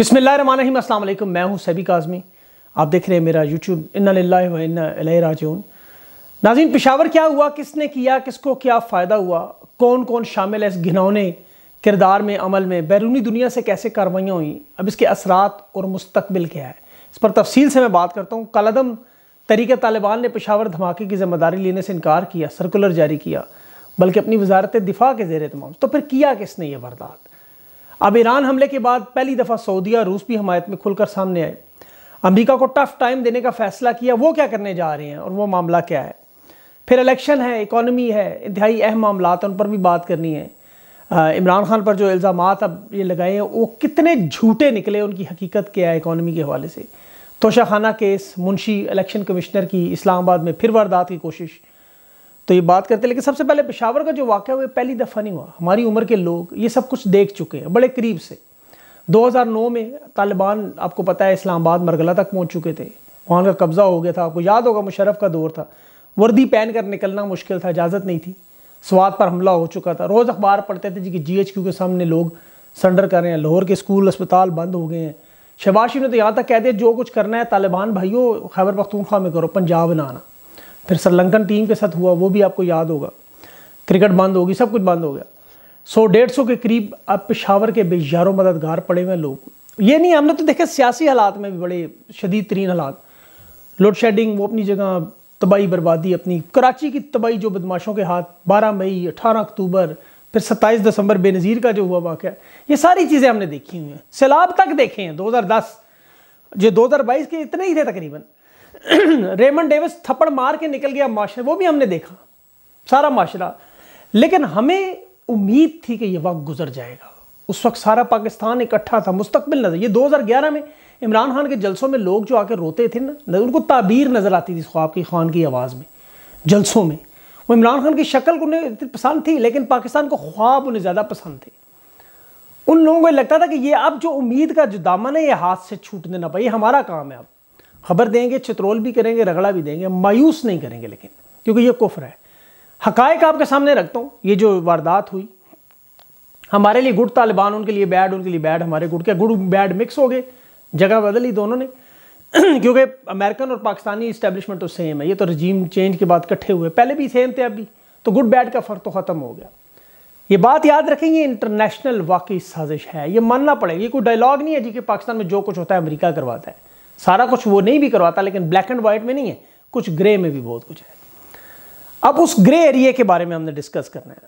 बिसमीम अल्लाम मैं हूं सभी काजमी आप देख रहे हैं मेरा यूट्यूब इन्ना ला राजून नाजीन पिशावर क्या हुआ किसने किया किसको क्या फ़ायदा हुआ कौन कौन शामिल है इस घिनौने किरदार में अमल में बैरूनी दुनिया से कैसे कार्रवाइयाँ हुई अब इसके असरात और मुस्तबिल क्या है इस पर तफसील से मैं बात करता हूँ कलदम तरीके तालिबान ने पेशावर धमाके की जिम्मेदारी लेने से इनकार किया सर्कुलर जारी किया बल्कि अपनी वजारत दिफा के जेर तमाम तो फिर किया किसने ये वारदात अब ईरान हमले के बाद पहली दफ़ा सऊदी और रूस भी हमायत में खुलकर सामने आए अमेरिका को टफ टाइम देने का फैसला किया वो क्या करने जा रहे हैं और वो मामला क्या है फिर इलेक्शन है इकॉनमी है इंतहाई अहम मामला उन पर भी बात करनी है इमरान खान पर जो इल्ज़ाम अब ये लगाए हैं वो कितने झूठे निकले उनकी हकीकत क्या है इकॉनमी के हवाले से तोशा खाना केस मुंशी इलेक्शन कमिश्नर की इस्लामाबाद में फिर वारदात की कोशिश तो ये बात करते हैं लेकिन सबसे पहले पेशावर का जो वाक़ हुआ पहली दफ़ा नहीं हुआ हमारी उम्र के लोग ये सब कुछ देख चुके हैं बड़े करीब से 2009 में तालिबान आपको पता है इस्लामाबाद मरगला तक पहुंच चुके थे वहाँ का कब्ज़ा हो गया था आपको याद होगा मुशरफ का दौर था वर्दी पहन कर निकलना मुश्किल था इजाज़त नहीं थी स्वाद पर हमला हो चुका था रोज़ अखबार पढ़ते थे जी कि जी एच क्यू के सामने लोग सरेंडर कर रहे हैं लाहौर के स्कूल अस्पताल बंद हो गए हैं शबाशी ने तो यहाँ तक कह दिया जो कुछ करना है तालिबान भाइयों खैबर पख्तूनख्वा में करो पंजाब ना आना फिर श्रीलंकन टीम के साथ हुआ वो भी आपको याद होगा क्रिकेट बंद होगी सब कुछ बंद हो गया सौ डेढ़ सौ के करीब अब पेशावर के बेजारों मददगार पड़े हुए लोग ये नहीं हमने तो देखे सियासी हालात में भी बड़े शदीद तरीन हालात लोड शेडिंग वो अपनी जगह तबाही बर्बादी अपनी कराची की तबाही जो बदमाशों के हाथ 12 मई 18 अक्टूबर फिर 27 दिसंबर बेनज़ीर का जो हुआ वाक़ ये सारी चीज़ें हमने देखी हुई हैं सैलाब तक देखे हैं 2010 जो 2022 के इतने ही थे तकरीबन रेमन डेविस थप्पड़ मार के निकल गया माशरा वो भी हमने देखा सारा माशरा लेकिन हमें उम्मीद थी कि यह वक्त गुजर जाएगा उस वक्त सारा पाकिस्तान इकट्ठा था मुस्तबिल नजर ये 2011 में इमरान खान के जलसों में लोग जो आकर रोते थे ना उनको ताबीर नज़र आती थी ख्वाब की खान की आवाज़ में जलसों में वो इमरान खान की शक्ल को उन्हें इतनी पसंद थी लेकिन पाकिस्तान को ख्वाब उन्हें ज़्यादा पसंद थे उन लोगों को लगता था कि ये अब जो उम्मीद का जो दामन है ये हाथ से छूटने ना पाए हमारा काम है अब खबर देंगे चित्रोल भी करेंगे रगड़ा भी देंगे मायूस नहीं करेंगे लेकिन क्योंकि ये कुफर है हकायक आपके सामने रखता हूँ ये जो वारदात हुई हमारे लिए गुड तालिबान उनके लिए बैड उनके लिए बैड हमारे गुड के गुड बैड मिक्स हो गए जगह बदली दोनों ने क्योंकि अमेरिकन और पाकिस्तानी इस्टेब्लिशमेंट तो सेम है ये तो रजीम चेंज के बाद इकट्ठे हुए पहले भी सेम थे अभी तो गुड बैड का फ़र्क तो ख़त्म हो गया ये बात याद रखें ये इंटरनेशनल वाकई साजिश है ये मानना पड़ेगा ये कोई डायलॉग नहीं है जी कि पाकिस्तान में जो कुछ होता है अमेरिका करवाता है सारा कुछ वो नहीं भी करवाता लेकिन ब्लैक एंड वाइट में नहीं है कुछ ग्रे में भी बहुत कुछ है अब उस ग्रे एरिया के बारे में हमने डिस्कस करना है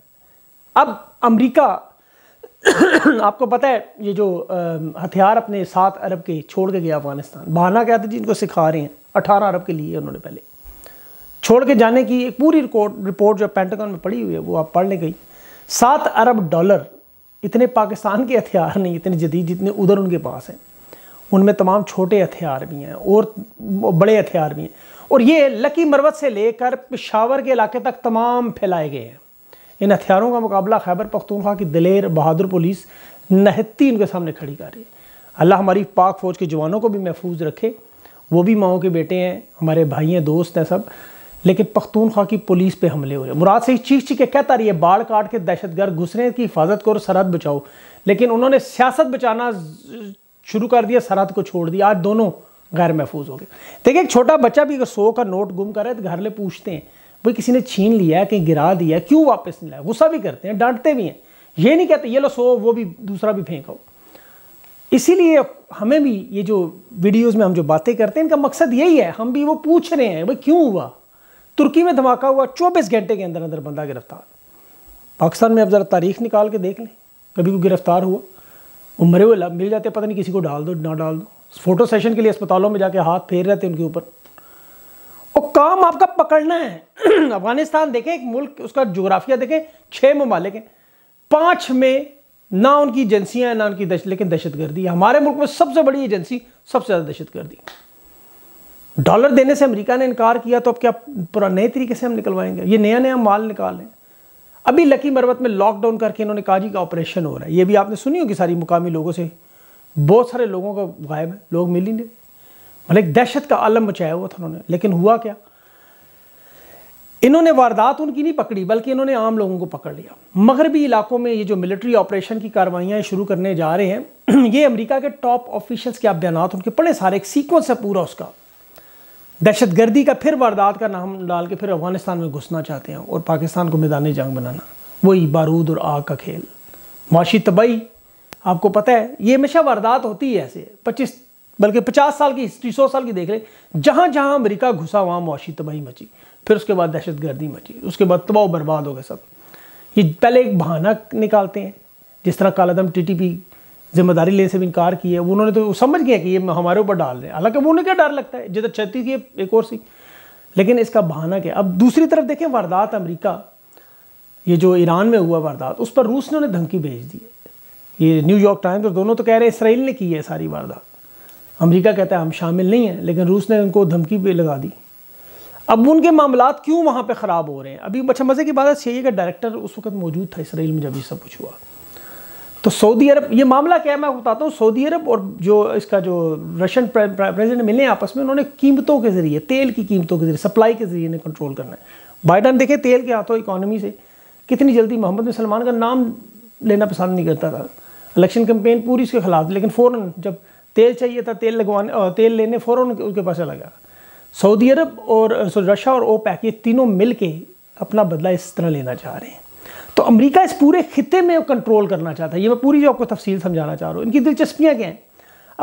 अब अमेरिका आपको पता है ये जो हथियार अपने सात अरब के छोड़ के गया अफगानिस्तान बहाना क्या जी इनको सिखा रहे हैं अठारह अरब के लिए उन्होंने पहले छोड़ के जाने की एक पूरी रिकॉर्ड रिपोर्ट जो पेंटागन में पड़ी हुई है वो आप पढ़ने गई सात अरब डॉलर इतने पाकिस्तान के हथियार नहीं इतने जदीद जितने उधर उनके पास हैं उनमें तमाम छोटे हथियार भी हैं और बड़े हथियार भी हैं और ये लकी मरवत से लेकर पिशावर के इलाके तक तमाम फैलाए गए हैं इन हथियारों का मुकाबला खैबर पख्तूनख्वा की दिलेर बहादुर पुलिस नहती उनके सामने खड़ी कर रही है अल्लाह हमारी पाक फ़ौज के जवानों को भी महफूज रखे वो भी माओ के बेटे हैं हमारे भाई हैं दोस्त हैं सब लेकिन पख्तूनख्वा की पुलिस पे हमले हो रहे मुराद से चीख चीख के कहता रही है बाढ़ काट के दहशतगर्द घुसने की हिफाजत करो सरहद बचाओ लेकिन उन्होंने सियासत बचाना शुरू कर दिया सरहद को छोड़ दिया आज दोनों गैर महफूज हो गए देखिए एक छोटा बच्चा भी अगर सो का नोट गुम करे तो घर ले पूछते हैं भाई किसी ने छीन लिया है कहीं गिरा दिया क्यों वापस नहीं लाया गुस्सा भी करते हैं डांटते भी हैं ये नहीं कहते ये लो सो वो भी दूसरा भी फेंको इसीलिए हमें भी ये जो वीडियोज़ में हम जो बातें करते हैं इनका मकसद यही है हम भी वो पूछ रहे हैं भाई क्यों हुआ तुर्की में धमाका हुआ चौबीस घंटे के अंदर अंदर बंदा गिरफ्तार पाकिस्तान में अब ज़रा तारीख निकाल के देख लें कभी कोई गिरफ्तार हुआ वो मरे हुए मिल जाते पता नहीं किसी को डाल दो ना डाल दो फोटो सेशन के लिए अस्पतालों में जाके हाथ फेर रहे थे उनके ऊपर और काम आपका पकड़ना है अफगानिस्तान देखें एक मुल्क उसका जोग्राफिया देखें छः ममालिक हैं पाँच में ना उनकी एजेंसियाँ हैं ना उनकी दहशत लेकिन दहशत गर्दी हमारे मुल्क में सबसे बड़ी एजेंसी सबसे ज़्यादा दहशत गर्दी डॉलर देने से अमेरिका ने इनकार किया तो अब क्या पूरा नए तरीके से हम निकलवाएंगे ये नया नया माल निकाल हैं अभी लकी मरवत में लॉकडाउन करके इन्होंने काजी का ऑपरेशन हो रहा है ये भी आपने सुनी होगी सारी मुकामी लोगों से बहुत सारे लोगों का गायब है लोग मिल ही नहीं मतलब एक दहशत का आलम मचाया हुआ था उन्होंने लेकिन हुआ क्या इन्होंने वारदात उनकी नहीं पकड़ी बल्कि इन्होंने आम लोगों को पकड़ लिया मगरबी इलाकों में ये जो मिलिट्री ऑपरेशन की कार्रवाइयाँ शुरू करने जा रहे हैं ये अमेरिका के टॉप ऑफिशल्स के आप बयान उनके पड़े सारे एक सीक्वेंस है पूरा उसका दहशतगर्दी का फिर वारदात का नाम डाल के फिर अफगानिस्तान में घुसना चाहते हैं और पाकिस्तान को मैदान जंग बनाना वही बारूद और आग का खेल माशी तबाही आपको पता है ये हमेशा वारदात होती है ऐसे पच्चीस बल्कि पचास साल की हिस्ट्री सौ साल की देख ले जहाँ जहाँ अमरीका घुसा वहाँ मुआशी तबाही मची फिर उसके बाद दहशत गर्दी मची उसके बाद तबाह बर्बाद हो गए सब ये पहले एक बहाना निकालते हैं जिस तरह कालादम टी जिम्मेदारी लेने से भी इनकार किया उन्होंने तो समझ गया कि ये हमारे ऊपर डाल रहे हैं हालांकि वो उन्हें क्या डर लगता है जिधर क्षति की एक और सी लेकिन इसका बहाना क्या अब दूसरी तरफ देखें वारदात अमरीका ये जो ईरान में हुआ वारदात उस पर रूस ने उन्हें धमकी भेज दी ये न्यूयॉर्क टाइम्स और दोनों तो कह रहे हैं इसराइल ने की है सारी वारदात अमरीका कहता है हम शामिल नहीं हैं लेकिन रूस ने उनको धमकी भी लगा दी अब उनके मामला क्यों वहाँ पर ख़राब हो रहे हैं अभी अच्छा मज़े की बात है सीए का डायरेक्टर उस वक्त मौजूद था इसराइल में जब ये सब कुछ हुआ तो सऊदी अरब ये मामला क्या है मैं बताता हूँ सऊदी अरब और जो इसका जो रशियन प्रेसिडेंट मिले आपस में उन्होंने कीमतों के ज़रिए तेल की कीमतों के ज़रिए सप्लाई के ज़रिए इन्हें कंट्रोल करना है बाइडन देखे तेल के हाथों इकोनॉमी से कितनी जल्दी मोहम्मद बिन सलमान का नाम लेना पसंद नहीं करता था इलेक्शन कंपेन पूरी इसके खिलाफ लेकिन फ़ौर जब तेल चाहिए था तेल लगवाने तेल लेने फ़ौर उसके पास चला गया सऊदी अरब और रशिया और ओपैक ये तीनों मिल के अपना बदला इस तरह लेना चाह रहे हैं तो अमरीका इस पूरे खत्े में कंट्रोल करना चाहता है ये मैं पूरी जो आपको तफसील समझाना चाह रहा हूँ इनकी दिलचस्पियाँ क्या हैं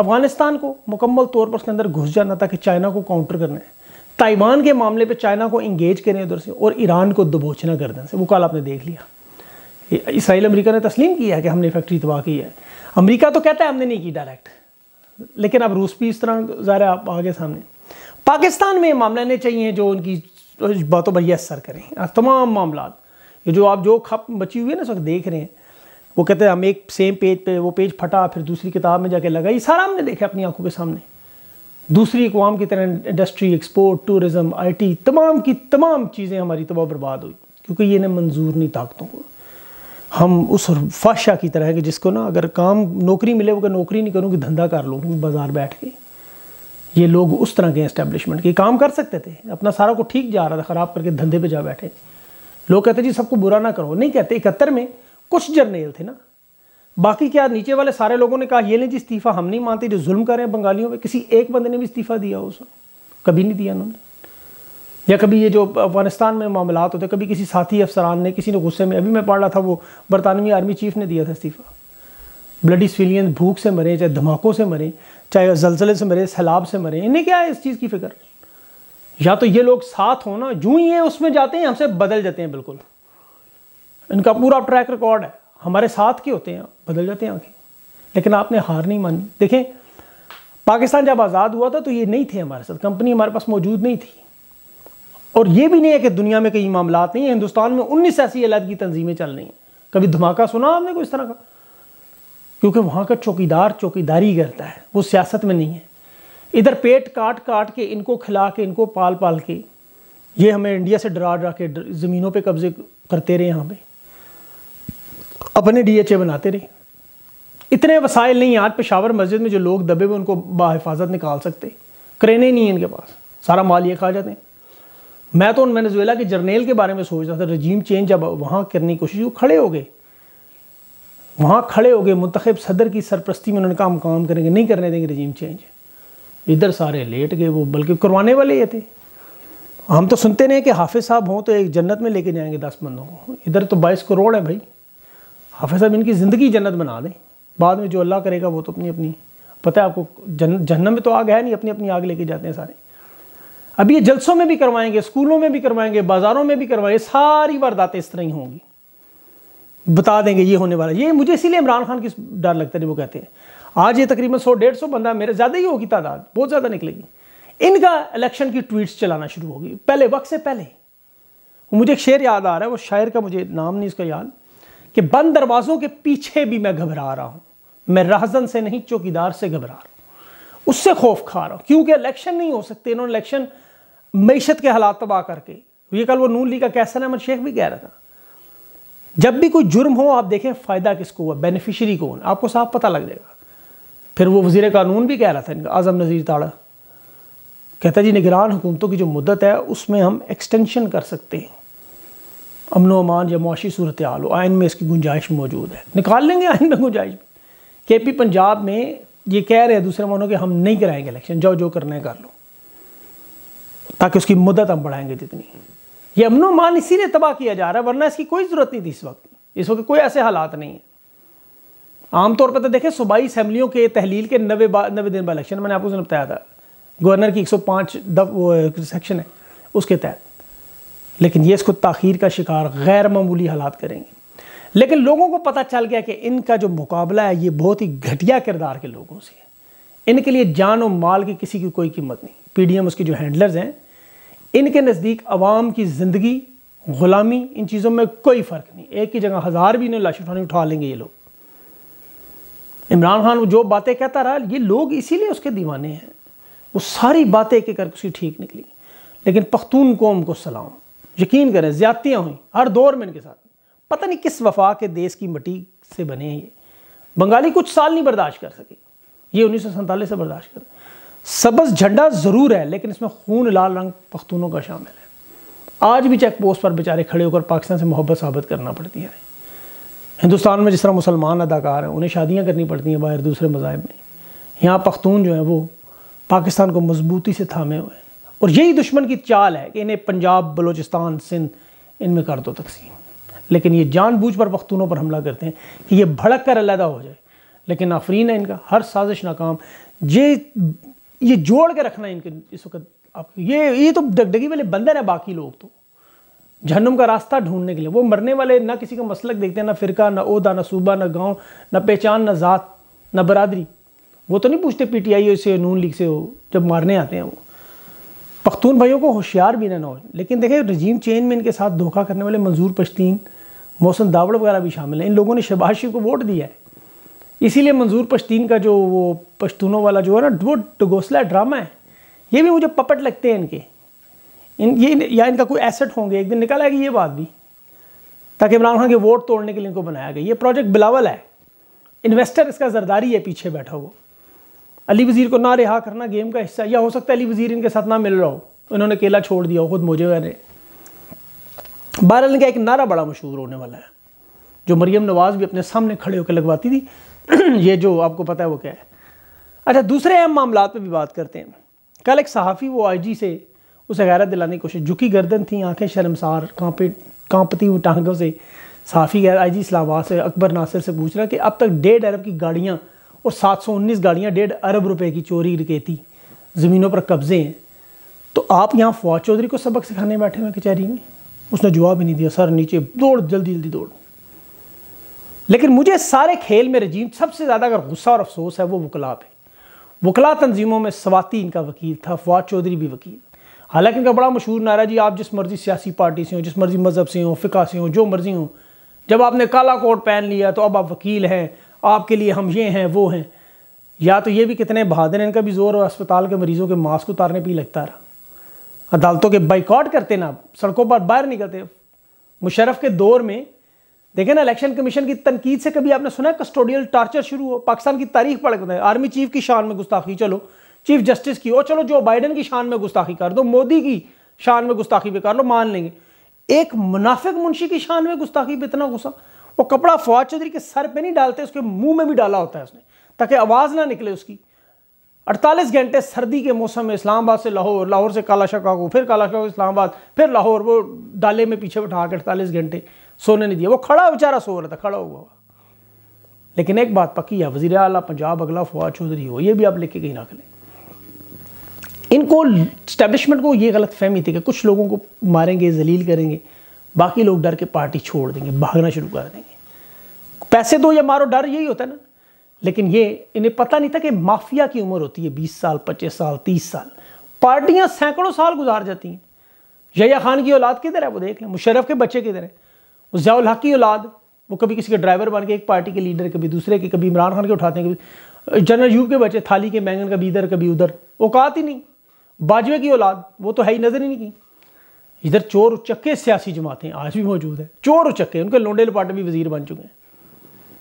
अफगानिस्तान को मुकम्मल तौर पर उसके अंदर घुस जाना ताकि चाइना को काउंटर करना है ताइवान के मामले पर चाइना को इंगेज करें उधर से और ईरान को दबोचना कर से वो कल आपने देख लिया इसराइल अमरीका ने तस्लीम किया है कि हमने फैक्ट्री तबाह की है अमरीका तो कहता है हमने नहीं की डायरेक्ट लेकिन अब रूस भी इस तरह ज़ाहिर आप आगे सामने पाकिस्तान में मामले नहीं चाहिए जो उनकी बातों पर यस सर करें तमाम मामला ये जो आप जो खप बची हुई है ना उस वक्त देख रहे हैं वो कहते हैं हम एक सेम पेज पे वो पेज फटा फिर दूसरी किताब में जाके लगा ये सारा हमने देखा अपनी आंखों के सामने दूसरी अकवाम की तरह इंडस्ट्री एक्सपोर्ट टूरिज्म आईटी तमाम की तमाम चीज़ें हमारी तबाह बर्बाद हुई क्योंकि ये ने मंजूर नहीं ताकतों को हम उस फाशा की तरह कि जिसको ना अगर काम नौकरी मिले वो नौकरी नहीं करूँगी धंधा कर लूँ बाज़ार बैठ के ये लोग उस तरह के इस्टेब्लिशमेंट के काम कर सकते थे अपना सारा को ठीक जा रहा था ख़राब करके धंधे पर जा बैठे लोग कहते जी सबको बुरा ना करो नहीं कहते इकहत्तर में कुछ जर्नेल थे ना बाकी क्या नीचे वाले सारे लोगों ने कहा ये नहीं जी इस्तीफ़ा हम नहीं मानते जो जुल्म कर रहे हैं बंगालियों में किसी एक बंदे ने भी इस्तीफ़ा दिया हो कभी नहीं दिया उन्होंने या कभी ये जो अफगानिस्तान में मामला होते कभी किसी साथी अफसरान ने किसी ने गुस्से में अभी मैं पढ़ रहा था वो बरतानवी आर्मी चीफ ने दिया था इस्तीफ़ा ब्लडी सिविलियन भूख से मरे चाहे धमाकों से मरे चाहे जलजले से मरे सैलाब से मरे इन्हें क्या है इस चीज़ की फिक्र या तो ये लोग साथ हो ना जू ही ये उसमें जाते हैं हमसे बदल जाते हैं बिल्कुल इनका पूरा ट्रैक रिकॉर्ड है हमारे साथ के होते हैं बदल जाते हैं आंखें लेकिन आपने हार नहीं मानी देखें पाकिस्तान जब आज़ाद हुआ था तो ये नहीं थे हमारे साथ कंपनी हमारे पास मौजूद नहीं थी और ये भी नहीं है कि दुनिया में कई मामला नहीं है हिंदुस्तान में उन्नीस ऐसी की तंजीमें चल रही हैं कभी धमाका सुना आपने कोई इस तरह का क्योंकि वहाँ का चौकीदार चौकीदारी करता है वो सियासत में नहीं है इधर पेट काट काट के इनको खिला के इनको पाल पाल के ये हमें इंडिया से डरा डरा के ज़मीनों पे कब्जे करते रहे यहाँ पे अपने डीएचए बनाते रहे इतने वसाइल नहीं आज पेशावर मस्जिद में जो लोग दबे हुए उनको बाहिफाजत निकाल सकते क्रेने नहीं है इनके पास सारा माल ये खा जाते हैं मैं तो उन वेनेजुएला के जर्नेल के बारे में सोच रहा था रजीम चेंज जब वहाँ करने की कोशिश वो खड़े हो गए वहाँ खड़े हो गए मंतखब सदर की सरप्रस्ती में उन्होंने काम हम काम करेंगे नहीं करने देंगे रजीम चेंज इधर सारे लेट गए वो बल्कि करवाने वाले ये थे हम तो सुनते नहीं कि हाफिज़ साहब हों तो एक जन्नत में लेके जाएंगे दस बंदों को इधर तो बाईस करोड़ है भाई हाफिज़ साहब इनकी ज़िंदगी जन्नत बना दें बाद में जो अल्लाह करेगा वो तो अपनी अपनी पता है आपको जन जन्नत में तो आग है नहीं अपनी अपनी आग लेके जाते हैं सारे अब ये जलसों में भी करवाएंगे स्कूलों में भी करवाएंगे बाज़ारों में भी करवाएंगे सारी वारदातें इस तरह ही होंगी बता देंगे ये होने वाला ये मुझे इसीलिए इमरान खान की डर लगता है वो कहते हैं आज ये तकरीबन सौ डेढ़ सौ बंदा मेरे ज़्यादा ही होगी तादाद बहुत ज़्यादा निकलेगी इनका इलेक्शन की ट्वीट्स चलाना शुरू होगी पहले वक्त से पहले मुझे एक शेर याद आ रहा है वो शायर का मुझे नाम नहीं उसका याद कि बंद दरवाज़ों के पीछे भी मैं घबरा रहा हूं मैं राहजन से नहीं चौकीदार से घबरा रहा हूँ उससे खौफ खा रहा हूं क्योंकि इलेक्शन नहीं हो सकते इन्होंने इलेक्शन मीशत के हालात तबाह करके ये कल वो नून ली का कैसा अहमद शेख भी कह रहा था जब भी कोई जुर्म हो आप देखें फ़ायदा किसको हुआ बेनिफिशरी कौन आपको साफ पता लग जाएगा फिर वो वजीर कानून भी कह रहा था इनका आज़म नज़ीर ताड़ा कहता जी निगरान हुकूमतों की जो मुद्दत है उसमें हम एक्सटेंशन कर सकते हैं अमन अमान या मुआशी सूरत आलो आयन में इसकी गुंजाइश मौजूद है निकाल लेंगे आयन में गुंजाइश के पी पंजाब में ये कह रहे हैं दूसरे मानों के हम नहीं कराएंगे इलेक्शन जो जो करना है कर लो ताकि उसकी मुद्दत हम बढ़ाएंगे जितनी ये अमन अमान इसीलिए तबाह किया जा रहा है वरना इसकी कोई ज़रूरत नहीं थी इस वक्त इस वक्त कोई ऐसे हालात नहीं है आमतौर पर तो देखें सूबाई असम्बलियों के तहलील के नवे नवे दिन बाद इलेक्शन मैंने आपको उसने बताया था गवर्नर की 105 दफ सेक्शन है उसके तहत लेकिन ये इसको ताखीर का शिकार गैर मामूली हालात करेंगे लेकिन लोगों को पता चल गया कि इनका जो मुकाबला है ये बहुत ही घटिया किरदार के लोगों से है इनके लिए जान और माल की किसी की कोई कीमत नहीं पीडीएम उसके जो हैंडलर्स हैं इनके नज़दीक आवाम की ज़िंदगी ग़ुलामी इन चीज़ों में कोई फ़र्क नहीं एक ही जगह हज़ार भी इन्हें लाश उठाने उठा लेंगे ये लोग इमरान खान जो बातें कहता रहा ये लोग इसीलिए उसके दीवाने हैं वो सारी बातें एक एक करके उसकी ठीक निकली लेकिन पख्तून कौम को सलाम यकीन करें ज्यादतियाँ हुई हर दौर में इनके साथ पता नहीं किस वफा के देश की मटी से बने हैं ये बंगाली कुछ साल नहीं बर्दाश्त कर सके ये उन्नीस सौ से बर्दाश्त कर सबस झंडा ज़रूर है लेकिन इसमें खून लाल रंग पख्तूनों का शामिल है आज भी चेक पोस्ट पर बेचारे खड़े होकर पाकिस्तान से मोहब्बत साबित करना पड़ती है हिंदुस्तान में जिस तरह मुसलमान अदाकार हैं उन्हें शादियाँ करनी पड़ती हैं बाहर दूसरे मजाब में यहाँ पख्तून जो है वो पाकिस्तान को मजबूती से थामे हुए हैं और यही दुश्मन की चाल है कि इन्हें पंजाब बलोचिस्तान सिंध इनमें कर दो तकसीम लेकिन ये जानबूझ पर पख्तूनों पर हमला करते हैं कि ये भड़क कर अलहदा हो जाए लेकिन नाफरीन है इनका हर साजिश नाकाम ये ये जोड़ के रखना है इनके इस वक्त आप ये ये तो डगडगी वाले बंदर हैं बाकी लोग तो जहनुम का रास्ता ढूंढने के लिए वो मरने वाले ना किसी का मसलक देखते हैं ना फ़िरका ना उहदा ना सूबा ना गांव ना पहचान ना ज़ात ना बरदरी वो तो नहीं पूछते पी टी आई से नून लीग से हो जब मारने आते हैं वो पख्तून भाइयों को होशियार भी ना हो लेकिन देखें रजीम चेन में इनके साथ धोखा करने वाले मंजूर पश्तीन मौसम दावड़ वगैरह भी शामिल हैं इन लोगों ने शहबाज को वोट दिया है इसीलिए मंजूर पश्तीन का जो वो पश्तूनों वाला जो है ना वो डगोसला ड्रामा है ये भी मुझे पपट लगते हैं इनके इन ये या इनका कोई एसेट होंगे एक दिन निकल आएगी ये बात भी ताकि इमरान खान के वोट तोड़ने के लिए इनको बनाया गया ये प्रोजेक्ट बिलावल है इन्वेस्टर इसका जरदारी है पीछे बैठा हुआ अली वज़ीर को ना रिहा करना गेम का हिस्सा या हो सकता है अली वज़ीर इनके साथ ना मिल रहा हो उन्होंने केला छोड़ दिया हो खुद मुझे मैंने बहरहाल का एक नारा बड़ा मशहूर होने वाला है जो मरियम नवाज़ भी अपने सामने खड़े होकर लगवाती थी ये जो आपको पता है वो क्या है अच्छा दूसरे अहम मामला पर भी बात करते हैं कल एक सहाफ़ी वो आई जी से उसे गैरत दिलाने की कोशिश झुकी गर्दन थी आंखें शर्मसार कांपे कांपती हुई टांगों से साफ़ी गैर आई जी इस्लाबाद से अकबर नासिर से पूछ रहा कि अब तक डेढ़ अरब की गाड़ियाँ और सात सौ उन्नीस गाड़ियाँ डेढ़ अरब रुपये की चोरी डकैती ज़मीनों पर कब्ज़े हैं तो आप यहाँ फवाद चौधरी को सबक सिखाने बैठे हुए कचहरी में उसने जवाब ही नहीं दिया सर नीचे दौड़ जल्दी जल्दी दौड़ लेकिन मुझे सारे खेल में रजीम सबसे ज़्यादा अगर गुस्सा और अफसोस है वो वकला पे वकला तंजीमों में सवाती इनका वकील था फवाद चौधरी भी वकील हालांकि इनका बड़ा मशहूर नारा जी आप जिस मर्ज़ी सियासी पार्टी से हो जिस मर्ज़ी मज़हब से हो फ़िका से हो जो मर्ज़ी हो जब आपने काला कोट पहन लिया तो अब आप वकील हैं आपके लिए हम ये हैं वो हैं या तो ये भी कितने बहादुर इनका भी जोर और अस्पताल के मरीज़ों के मास्क उतारने पर ही लगता रहा अदालतों के बाइकआउट करते ना सड़कों पर बाहर निकलते मुशरफ के दौर में देखें ना इलेक्शन कमीशन की तनकीद से कभी आपने सुना कस्टोडियल टॉर्चर शुरू हो पाकिस्तान की तारीख गए आर्मी चीफ की शान में गुस्ताखी चलो चीफ जस्टिस की और चलो जो बाइडन की शान में गुस्ताखी कर दो मोदी की शान में गुस्ताखी भी कर लो मान लेंगे एक मुनाफिक मुंशी की शान में गुस्ताखी पर इतना गुस्सा वो कपड़ा फवाद चौधरी के सर पे नहीं डालते उसके मुंह में भी डाला होता है उसने ताकि आवाज़ ना निकले उसकी 48 घंटे सर्दी के मौसम में इस्लामाबाद से लाहौर लाहौर से काला शकागो फिर काला शकागो इस्लामाबाद फिर लाहौर वो डाले में पीछे बैठा के अड़तालीस घंटे सोने नहीं दिया वो खड़ा बेचारा सो रहा था खड़ा हुआ लेकिन एक बात पक्की है वजीर अला पंजाब अगला फवाद चौधरी हो ये भी आप लेके कहीं रख लें इनको स्टैब्लिशमेंट को ये गलत फहमी थी कि कुछ लोगों को मारेंगे जलील करेंगे बाकी लोग डर के पार्टी छोड़ देंगे भागना शुरू कर देंगे पैसे दो या मारो डर यही होता है ना लेकिन ये इन्हें पता नहीं था कि माफिया की उम्र होती है बीस साल पच्चीस साल तीस साल पार्टियां सैकड़ों साल गुजार जाती हैं जया खान की औलाद किधर है वो देख लें मुशरफ के बच्चे किधर है जयाल हक की औलाद वो कभी किसी के ड्राइवर बन के एक पार्टी के लीडर कभी दूसरे के कभी इमरान खान के उठाते हैं कभी जनरल यूब के बच्चे थाली के मैंगन कभी इधर कभी उधर औकात ही नहीं बाजवे की औलाद वो तो है ही नज़र ही नहीं की इधर चोर उचक्के सियासी जमातें आज भी मौजूद है चोर उचक्के उनके लोंडे लपाटे भी वजीर बन चुके हैं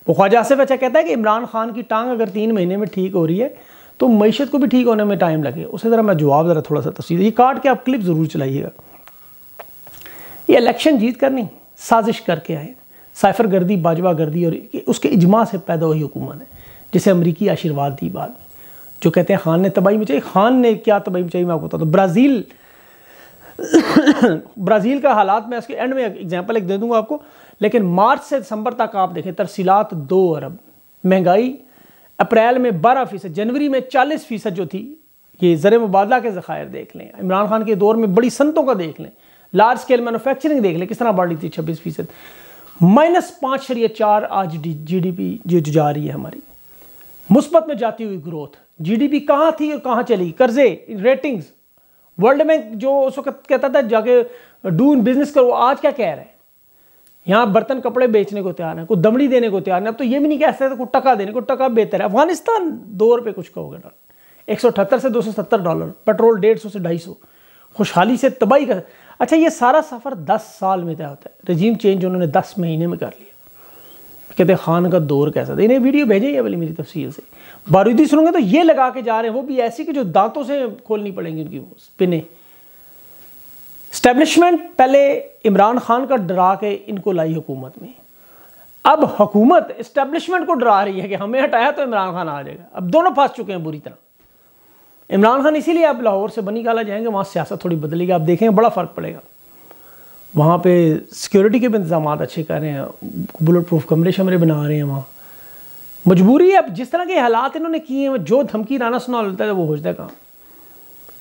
वो ख्वाजा आसिफ अच्छा कहता है कि इमरान खान की टांग अगर तीन महीने में ठीक हो रही है तो मीशत को भी ठीक होने में टाइम लगे उसे ज़रा मैं जवाब ज़रा थोड़ा सा तस्वीर ये काट के आप क्लिप ज़रूर चलाइएगा ये इलेक्शन जीत कर नहीं साजिश करके आए साइफर गर्दी बाजवा गर्दी और उसके इजमा से पैदा हुई हुकूमत है जिसे अमरीकी आशीर्वाद दी बाद में जो कहते हैं खान ने तबाही मचाई खान ने क्या तबाही मचाई मैं आपको बता दूँ ब्राज़ील ब्राज़ील का हालात मैं इसके एंड में एग्जाम्पल एक दे दूंगा आपको लेकिन मार्च से दिसंबर तक आप देखें तरसीलात दो अरब महंगाई अप्रैल में बारह फ़ीसद जनवरी में चालीस फ़ीसद जो थी ये ज़र मुबादला के ज़खायर देख लें इमरान खान के दौर में बड़ी संतों का देख लें लार्ज स्केल मैनुफैक्चरिंग देख लें किस तरह बढ़ रही थी छब्बीस फ़ीसद माइनस पाँच शरीय चार आज जी डी पी जो जा रही है हमारी मुस्बत में जाती हुई ग्रोथ जीडीपी कहाँ थी और कहाँ चली कर्जे रेटिंग्स वर्ल्ड बैंक जो उस वक्त कहता था जाके डू इन बिजनेस करो आज क्या कह रहे हैं यहाँ बर्तन कपड़े बेचने को तैयार है कोई दमड़ी देने को तैयार है अब तो ये भी नहीं कह सकते तो कोई टका देने को टका बेहतर है अफगानिस्तान दो रुपये कुछ कहोगे डॉलर एक सौ अठहत्तर से दो सौ सत्तर डॉलर पेट्रोल डेढ़ सौ से ढाई सौ खुशहाली से तबाही का अच्छा ये सारा सफ़र दस साल में तय होता है रजीम चेंज उन्होंने दस महीने में कर लिया कहते खान का दौर कैसा था इन्हें वीडियो भेजें ये वाली मेरी तफसील से बारूदी सुनोगे तो ये लगा के जा रहे हैं वो भी ऐसी कि जो दांतों से खोलनी पड़ेंगी उनकी स्पिने स्टैब्लिशमेंट पहले इमरान खान का डरा के इनको लाई हुकूमत में अब हुकूमत इस्टेब्लिशमेंट को डरा रही है कि हमें हटाया तो इमरान खान आ जाएगा अब दोनों फंस चुके हैं बुरी तरह इमरान खान इसीलिए अब लाहौर से बनी काला जाएंगे वहाँ सियासत थोड़ी बदलेगी आप देखेंगे बड़ा फ़र्क पड़ेगा वहाँ पे सिक्योरिटी के भी इंतजाम अच्छे कर रहे हैं बुलेट प्रूफ कमरे शमरे बना रहे हैं वहाँ मजबूरी है अब जिस तरह के हालात इन्होंने किए हैं जो धमकी राना सुना लेता है वो हो होजदा काम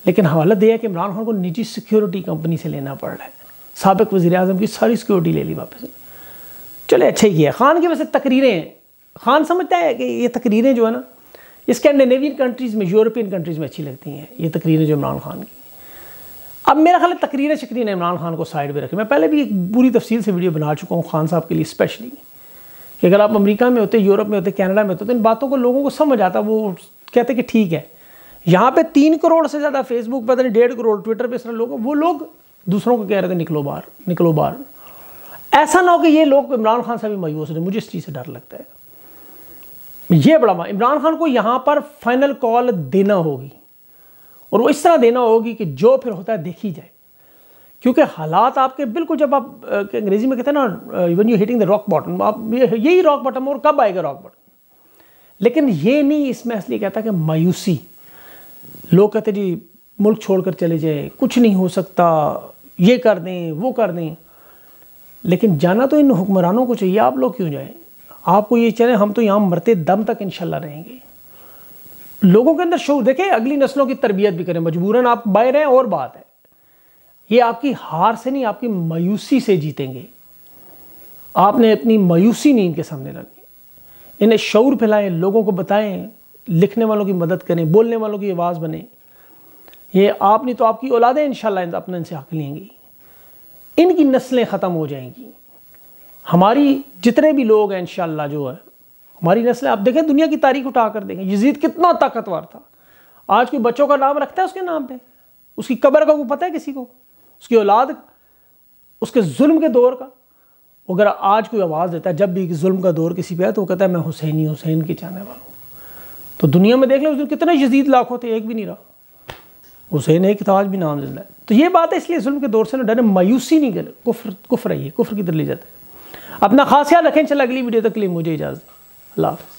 लेकिन हवालत यह है कि इमरान खान को निजी सिक्योरिटी कंपनी से लेना पड़ रहा है सबक वजी अजम की सारी सिक्योरिटी ले ली वापस चले अच्छा ही है खान की वैसे तकरीरें हैं खान समझता है कि ये तकरीरें जो है ना स्कैंडिनेवियन कंट्रीज़ में यूरोपियन कंट्रीज़ में अच्छी लगती हैं ये तकरीरें जो इमरान खान की अब मेरा ख्याल तकरीर तकरीर शकरीन इमरान खान को साइड में रखी मैं पहले भी एक पूरी तफसील से वीडियो बना चुका हूँ खान साहब के लिए स्पेशली कि अगर आप अमेरिका में होते यूरोप में होते कनाडा में होते तो इन बातों को लोगों को समझ आता वो कहते कि ठीक है यहाँ पे तीन करोड़ से ज़्यादा फेसबुक पर डेढ़ करोड़ ट्विटर पर इस तरह लोग वो लोग दूसरों को कह रहे थे निकलो बाहर निकलो बाहर ऐसा ना हो कि ये लोग इमरान खान साहब भी मायूस रहे मुझे इस चीज़ से डर लगता है ये बड़ा इमरान खान को यहाँ पर फाइनल कॉल देना होगी और वो इस तरह देना होगी कि जो फिर होता है देखी जाए क्योंकि हालात आपके बिल्कुल जब आप अंग्रेजी में कहते हैं ना even you hitting the rock bottom आप यही रॉक बॉटम और कब आएगा रॉक बॉटम लेकिन ये नहीं इसमें असली कहता कि मायूसी लोग कहते जी मुल्क छोड़कर चले जाए कुछ नहीं हो सकता ये कर दें वो कर दें लेकिन जाना तो इन हुक्मरानों को चाहिए आप लोग क्यों जाएं आपको ये चले हम तो यहाँ मरते दम तक इन रहेंगे लोगों के अंदर शोर देखें अगली नस्लों की तरबियत भी करें मजबूरन आप बाहर हैं और बात है ये आपकी हार से नहीं आपकी मायूसी से जीतेंगे आपने अपनी मायूसी नहीं इनके सामने लानी इन्हें शौर फैलाएं लोगों को बताएं लिखने वालों की मदद करें बोलने वालों की आवाज़ बने ये आप नहीं तो आपकी औलादें इन अपना इनसे हक लेंगी इनकी नस्लें ख़त्म हो जाएंगी हमारी जितने भी लोग हैं इन जो है हमारी नस्ल आप देखें दुनिया की तारीख उठा कर देखें यजीद कितना ताकतवर था आज कोई बच्चों का नाम रखता है उसके नाम पे उसकी कब्र का वो पता है किसी को उसकी औलाद उसके जुल्म के दौर का अगर आज कोई आवाज़ देता है जब भी जुल्म का दौर किसी पे है तो वो कहता है मैं हुसैनी हुसैन की जाने वाला हूँ तो दुनिया में देख लो उस दिन कितने यजीद लाखों थे एक भी नहीं रहा हुसैन एक था आज भी नाम जिंदा है तो ये बात है इसलिए जुल्म के दौर से ना डरे मायूसी नहीं करे कुफर कुफर है कुफर किधर ले जाते है अपना खास ख्याल रखें चल अगली वीडियो तक के लिए मुझे इजाज़त love.